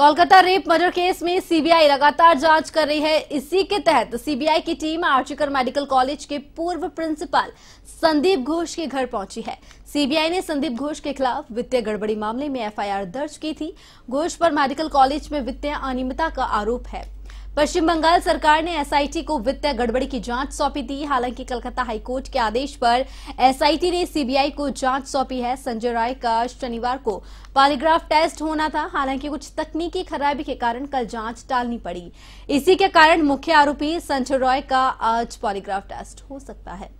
Kolkata rape murder case में CBI लगातार जांच कर रही है इसी के तहत सीबीआई की टीम आर्चिकर मेडिकल कॉलेज के पूर्व प्रिंसिपल संदीप घोष के घर पहुंची है सीबीआई ने संदीप घोष के खिलाफ वित्तीय गड़बड़ी मामले में एफआईआर दर्ज की थी घोष पर मेडिकल कॉलेज में वित्तीय अनियमितता का आरोप है पश्चिम बंगाल सरकार ने एसआईटी को वित्तीय गड़बड़ी की जांच सौंपी दी हालांकि कलकत्ता हाईकोर्ट के आदेश पर एसआईटी ने सीबीआई को जांच सौंपी है संजय राय का शनिवार को पॉलीग्राफ टेस्ट होना था हालांकि कुछ तकनीकी खराबी के कारण कल जांच टालनी पड़ी इसी के कारण मुख्य आरोपी संजय रॉय का आज पॉलीग्राफ टेस्ट हो सकता है